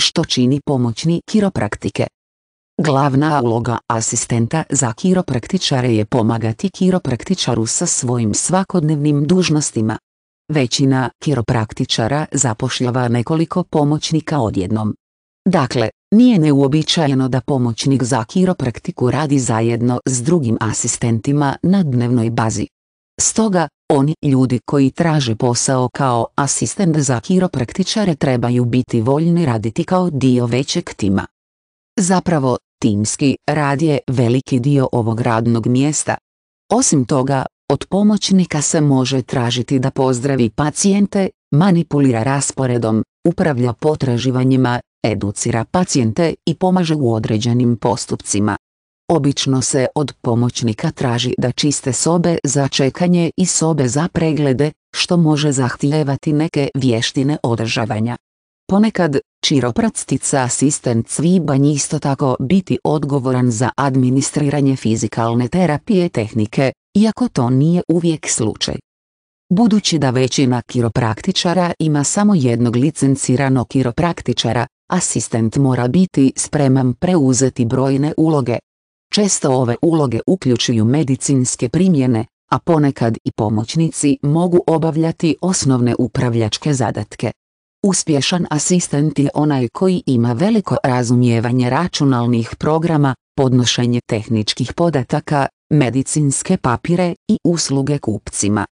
što čini pomoćni kiropraktike. Glavna uloga asistenta za kiropraktičare je pomagati kiropraktičaru sa svojim svakodnevnim dužnostima. Većina kiropraktičara zapošljava nekoliko pomoćnika odjednom. Dakle, nije neuobičajeno da pomoćnik za kiropraktiku radi zajedno s drugim asistentima na dnevnoj bazi. Stoga, oni ljudi koji traže posao kao asistent za kiropraktičare trebaju biti voljni raditi kao dio većeg tima. Zapravo, timski rad je veliki dio ovog radnog mjesta. Osim toga, od pomoćnika se može tražiti da pozdravi pacijente, manipulira rasporedom, upravlja potraživanjima, educira pacijente i pomaže u određenim postupcima. Obično se od pomoćnika traži da čiste sobe za čekanje i sobe za preglede, što može zahtijevati neke vještine održavanja. Ponekad, čiropractica asistent Cvibanj isto tako biti odgovoran za administriranje fizikalne terapije tehnike, iako to nije uvijek slučaj. Budući da većina kiropraktičara ima samo jednog licenciranog kiropraktičara, asistent mora biti spreman preuzeti brojne uloge, Često ove uloge uključuju medicinske primjene, a ponekad i pomoćnici mogu obavljati osnovne upravljačke zadatke. Uspješan asistent je onaj koji ima veliko razumijevanje računalnih programa, podnošenje tehničkih podataka, medicinske papire i usluge kupcima.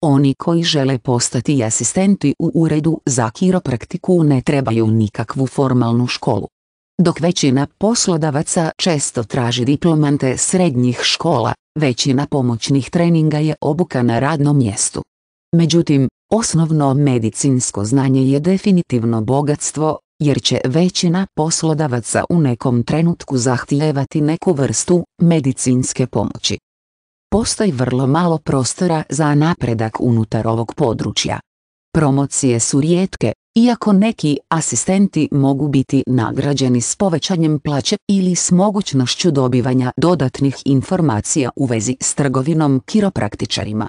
Oni koji žele postati asistenti u uredu za kiropraktiku ne trebaju nikakvu formalnu školu. Dok većina poslodavaca često traži diplomante srednjih škola, većina pomoćnih treninga je obuka na radnom mjestu. Međutim, osnovno medicinsko znanje je definitivno bogatstvo, jer će većina poslodavaca u nekom trenutku zahtijevati neku vrstu medicinske pomoći. Postoji vrlo malo prostora za napredak unutar ovog područja. Promocije su rijetke, iako neki asistenti mogu biti nagrađeni s povećanjem plaće ili s mogućnošću dobivanja dodatnih informacija u vezi s trgovinom kiropraktičarima.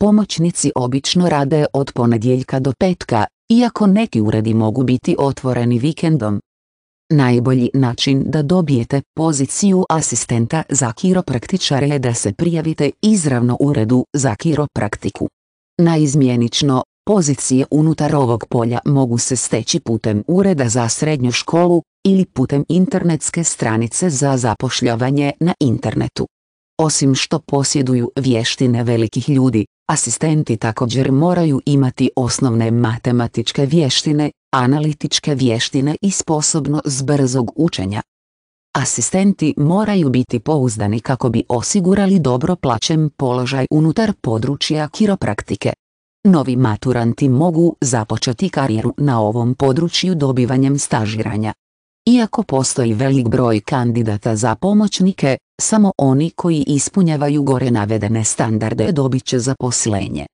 Pomoćnici obično rade od ponedjeljka do petka, iako neki uredi mogu biti otvoreni vikendom. Najbolji način da dobijete poziciju asistenta za kiropraktičare je da se prijavite izravno uredu za kiropraktiku. izmjenično Pozicije unutar ovog polja mogu se steći putem Ureda za srednju školu ili putem internetske stranice za zapošljavanje na internetu. Osim što posjeduju vještine velikih ljudi, asistenti također moraju imati osnovne matematičke vještine, analitičke vještine i sposobnost brzog učenja. Asistenti moraju biti pouzdani kako bi osigurali dobro plaćen položaj unutar područja kiropraktike. Novi maturanti mogu započeti karijeru na ovom području dobivanjem stažiranja. Iako postoji velik broj kandidata za pomoćnike, samo oni koji ispunjavaju gore navedene standarde dobit će zaposlenje.